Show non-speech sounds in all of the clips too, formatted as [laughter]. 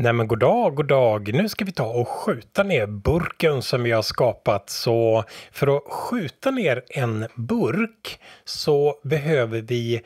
Nej men god dag, god dag. Nu ska vi ta och skjuta ner burken som vi har skapat. Så för att skjuta ner en burk så behöver vi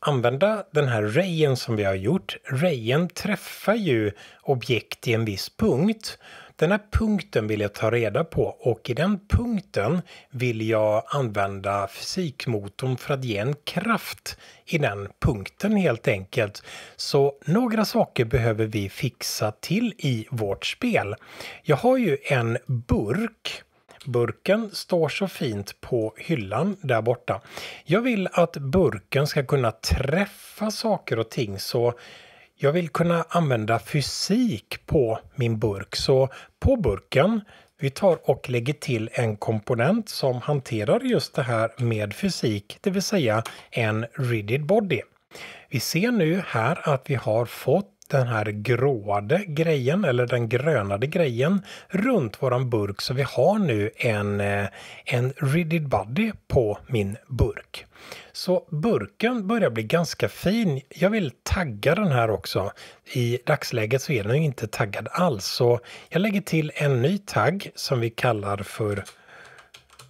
använda den här rayen som vi har gjort. Rayen träffar ju objekt i en viss punkt den här punkten vill jag ta reda på och i den punkten vill jag använda fysikmotorn för att ge en kraft i den punkten helt enkelt. Så några saker behöver vi fixa till i vårt spel. Jag har ju en burk Burken står så fint på hyllan där borta. Jag vill att burken ska kunna träffa saker och ting så jag vill kunna använda fysik på min burk. Så på burken, vi tar och lägger till en komponent som hanterar just det här med fysik, det vill säga en rigid body. Vi ser nu här att vi har fått den här gråade grejen eller den grönade grejen runt våran burk så vi har nu en, eh, en rigid body på min burk. Så burken börjar bli ganska fin. Jag vill tagga den här också. I dagsläget så är den inte taggad alls så jag lägger till en ny tagg som vi kallar för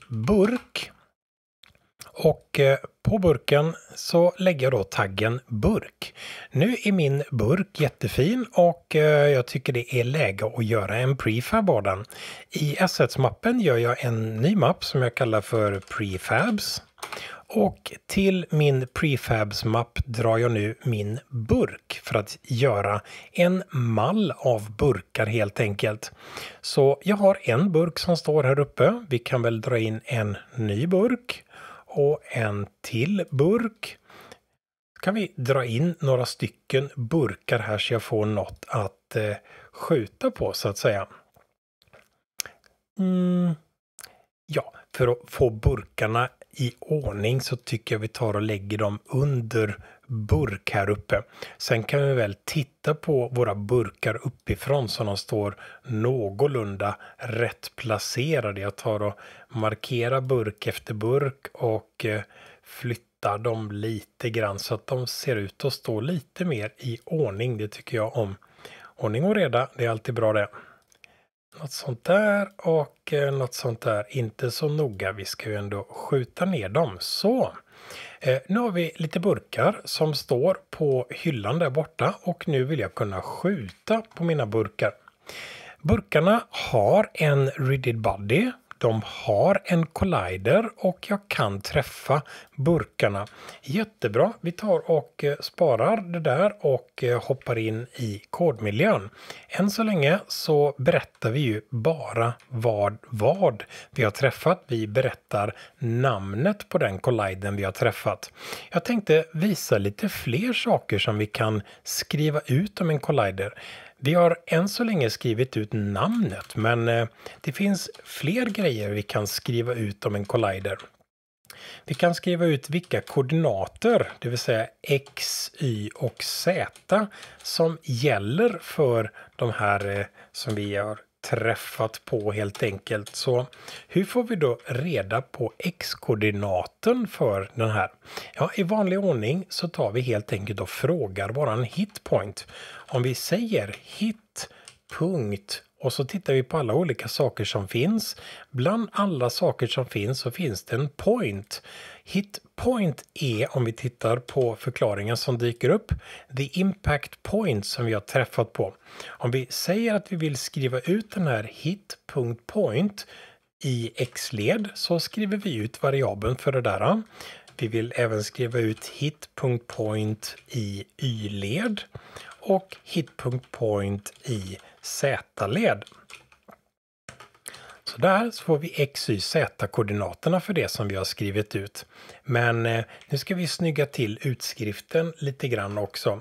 burk. Och eh, på burken så lägger jag då taggen burk. Nu är min burk jättefin och eh, jag tycker det är läge att göra en prefab av den. I assets-mappen gör jag en ny mapp som jag kallar för prefabs. Och till min prefabs-mapp drar jag nu min burk för att göra en mall av burkar helt enkelt. Så jag har en burk som står här uppe. Vi kan väl dra in en ny burk och en till burk. kan vi dra in några stycken burkar här så jag får något att eh, skjuta på så att säga. Mm. Ja, för att få burkarna i ordning så tycker jag vi tar och lägger dem under burk här uppe. Sen kan vi väl titta på våra burkar uppifrån så de står någorlunda rätt placerade. Jag tar och markerar burk efter burk och eh, flyttar dem lite grann så att de ser ut att stå lite mer i ordning. Det tycker jag om. Ordning och reda, det är alltid bra det något sånt där och eh, något sånt där. Inte så noga, vi ska ju ändå skjuta ner dem. Så, eh, nu har vi lite burkar som står på hyllan där borta och nu vill jag kunna skjuta på mina burkar. Burkarna har en ridded body de har en collider och jag kan träffa burkarna. Jättebra, vi tar och eh, sparar det där och eh, hoppar in i kodmiljön. Än så länge så berättar vi ju bara vad vad vi har träffat. Vi berättar namnet på den colliden vi har träffat. Jag tänkte visa lite fler saker som vi kan skriva ut om en collider. Vi har än så länge skrivit ut namnet men eh, det finns fler grejer vi kan skriva ut om en collider. Vi kan skriva ut vilka koordinater, det vill säga x, y och z, som gäller för de här eh, som vi har träffat på helt enkelt. Så hur får vi då reda på x-koordinaten för den här? Ja, I vanlig ordning så tar vi helt enkelt och frågar våran hitpoint. Om vi säger hit punkt och så tittar vi på alla olika saker som finns. Bland alla saker som finns så finns det en point. Hitpoint är, e, om vi tittar på förklaringen som dyker upp, the impact point som vi har träffat på. Om vi säger att vi vill skriva ut den här hit.point i x-led så skriver vi ut variabeln för det där. Vi vill även skriva ut hit.point i y-led och hit.point i z-led. Så där så får vi x, y, z koordinaterna för det som vi har skrivit ut. Men eh, nu ska vi snygga till utskriften lite grann också.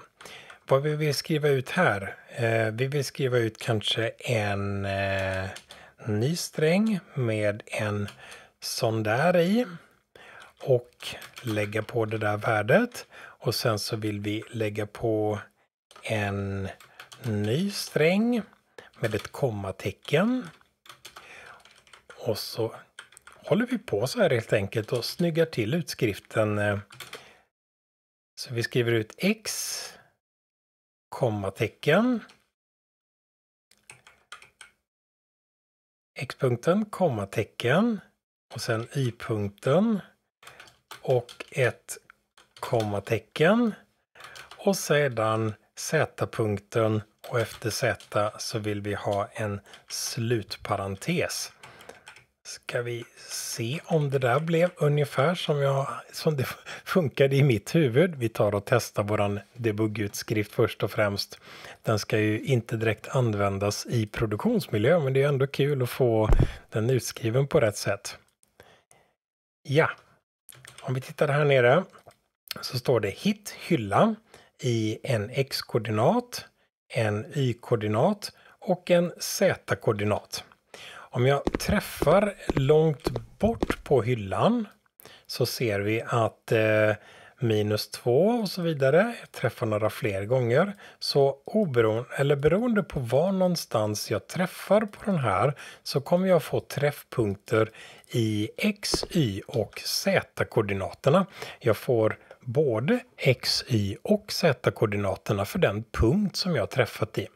Vad vi vill skriva ut här? Eh, vi vill skriva ut kanske en eh, ny sträng med en sån där i och lägga på det där värdet. Och sen så vill vi lägga på en ny sträng med ett kommatecken och så håller vi på så här helt enkelt och snyggar till utskriften. Eh, så vi skriver ut x, kommatecken, x-punkten, kommatecken och sen y-punkten och ett kommatecken och sedan z-punkten och efter z så vill vi ha en slutparentes. Ska vi se om det där blev ungefär som, jag, som det funkade i mitt huvud. Vi tar och testar våran debuggutskrift först och främst. Den ska ju inte direkt användas i produktionsmiljö men det är ändå kul att få den utskriven på rätt sätt. Ja, om vi tittar här nere så står det hit hylla i en x-koordinat, en y-koordinat och en z-koordinat. Om jag träffar långt bort på hyllan så ser vi att eh, minus 2 och så vidare träffar några fler gånger. Så oberoende, eller beroende på var någonstans jag träffar på den här så kommer jag få träffpunkter i x, y och z-koordinaterna. Jag får både x, y och z-koordinaterna för den punkt som jag träffat i.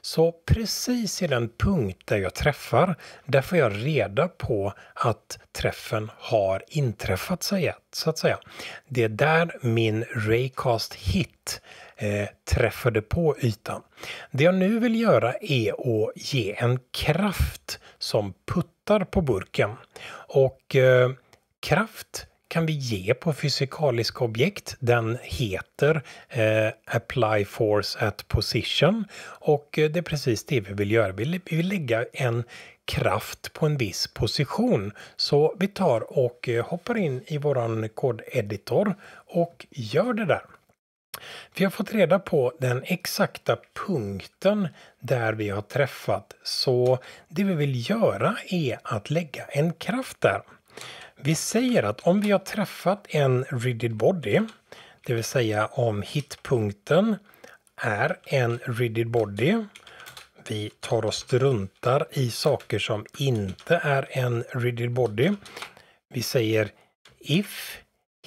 Så precis i den punkt där jag träffar, där får jag reda på att träffen har inträffat så att säga. Det är där min Raycast hit eh, träffade på ytan. Det jag nu vill göra är att ge en kraft som puttar på burken. Och eh, kraft kan vi ge på fysikaliska objekt. Den heter eh, Apply Force at Position och eh, det är precis det vi vill göra. Vi vill lägga en kraft på en viss position. Så vi tar och eh, hoppar in i våran kodeditor och gör det där. Vi har fått reda på den exakta punkten där vi har träffat så det vi vill göra är att lägga en kraft där. Vi säger att om vi har träffat en rigid body, det vill säga om hitpunkten är en rigid body, vi tar och struntar i saker som inte är en rigid body. Vi säger if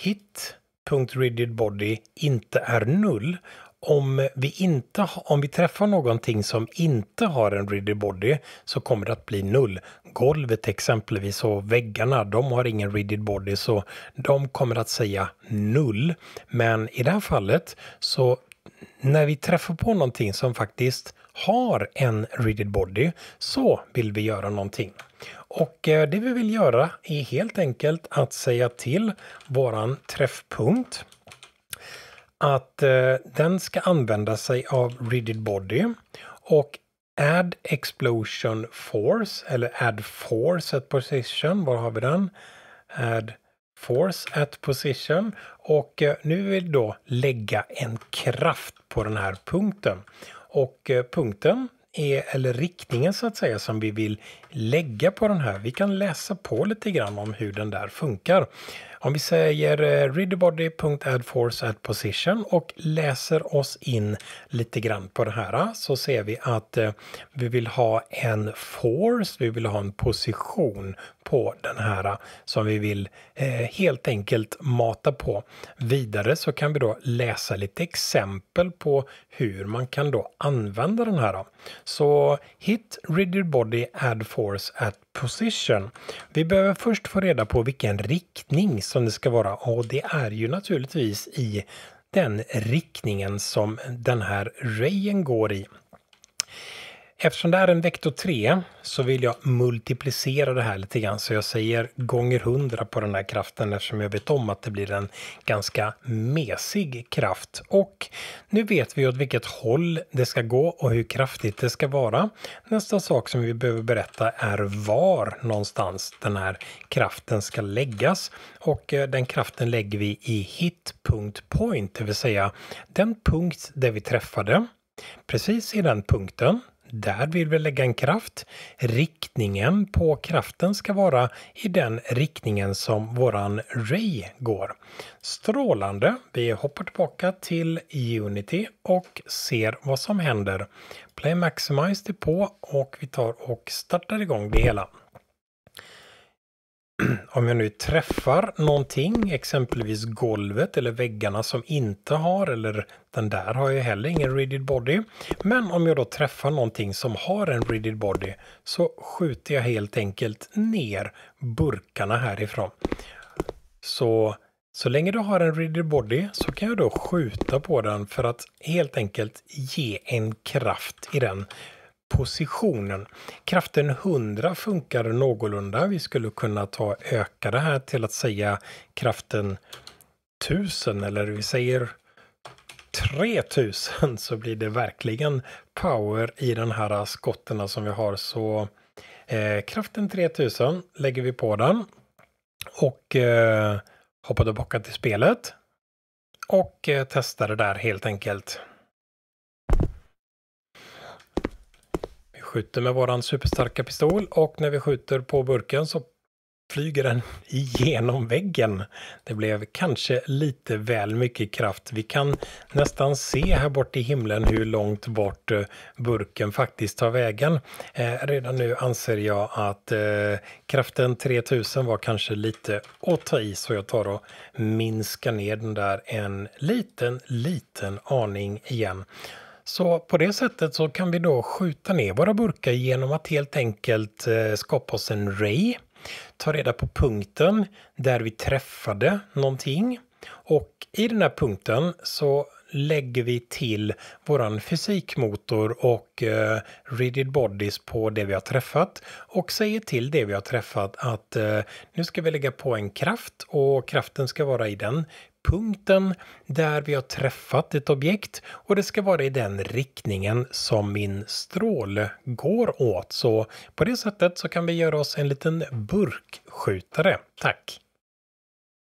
hit.rigidbody inte är null om vi, inte, om vi träffar någonting som inte har en ready body så kommer det att bli null Golvet exempelvis och väggarna, de har ingen rigid body så de kommer att säga null. Men i det här fallet så när vi träffar på någonting som faktiskt har en rigid body så vill vi göra någonting. Och eh, det vi vill göra är helt enkelt att säga till våran träffpunkt att eh, den ska använda sig av rigid body och add explosion force eller add force at position. Var har vi den? Add force at position och eh, nu vill vi då lägga en kraft på den här punkten och eh, punkten är, eller riktningen så att säga som vi vill lägga på den här. Vi kan läsa på lite grann om hur den där funkar. Om vi säger eh, readybody.addforce och läser oss in lite grann på det här så ser vi att eh, vi vill ha en force, vi vill ha en position på den här som vi vill eh, helt enkelt mata på. Vidare så kan vi då läsa lite exempel på hur man kan då använda den här. Så hit readybody position. Vi behöver först få reda på vilken riktning som det ska vara och det är ju naturligtvis i den riktningen som den här rayen går i. Eftersom det här är en vektor 3 så vill jag multiplicera det här lite grann så jag säger gånger 100 på den här kraften eftersom jag vet om att det blir en ganska mesig kraft. Och nu vet vi åt vilket håll det ska gå och hur kraftigt det ska vara. Nästa sak som vi behöver berätta är var någonstans den här kraften ska läggas och eh, den kraften lägger vi i hit.point, det vill säga den punkt där vi träffade Precis i den punkten där vill vi lägga en kraft. Riktningen på kraften ska vara i den riktningen som våran ray går. Strålande. Vi hoppar tillbaka till Unity och ser vad som händer. Play Maximize det på och vi tar och startar igång det hela. [clears throat] om jag nu träffar någonting, exempelvis golvet eller väggarna som inte har, eller den där har ju heller ingen rigid body. Men om jag då träffar någonting som har en rigid body så skjuter jag helt enkelt ner burkarna härifrån. Så, så länge du har en rigid body så kan jag då skjuta på den för att helt enkelt ge en kraft i den positionen. Kraften 100 funkar någorlunda. Vi skulle kunna ta öka det här till att säga kraften 1000 eller vi säger 3000 så blir det verkligen power i den här skotten som vi har. Så eh, kraften 3000 lägger vi på den och eh, hoppar tillbaka till spelet och eh, testar det där helt enkelt. skjuter med våran superstarka pistol och när vi skjuter på burken så flyger den [laughs] igenom väggen. Det blev kanske lite väl mycket kraft. Vi kan nästan se här bort i himlen hur långt bort eh, burken faktiskt tar vägen. Eh, redan nu anser jag att eh, kraften 3000 var kanske lite att ta i så jag tar och minskar ner den där en liten, liten aning igen. Så på det sättet så kan vi då skjuta ner våra burkar genom att helt enkelt eh, skapa oss en ray, ta reda på punkten där vi träffade någonting och i den här punkten så lägger vi till våran fysikmotor och eh, rigid bodies på det vi har träffat och säger till det vi har träffat att eh, nu ska vi lägga på en kraft och kraften ska vara i den punkten där vi har träffat ett objekt och det ska vara i den riktningen som min stråle går åt. Så på det sättet så kan vi göra oss en liten burkskjutare. Tack!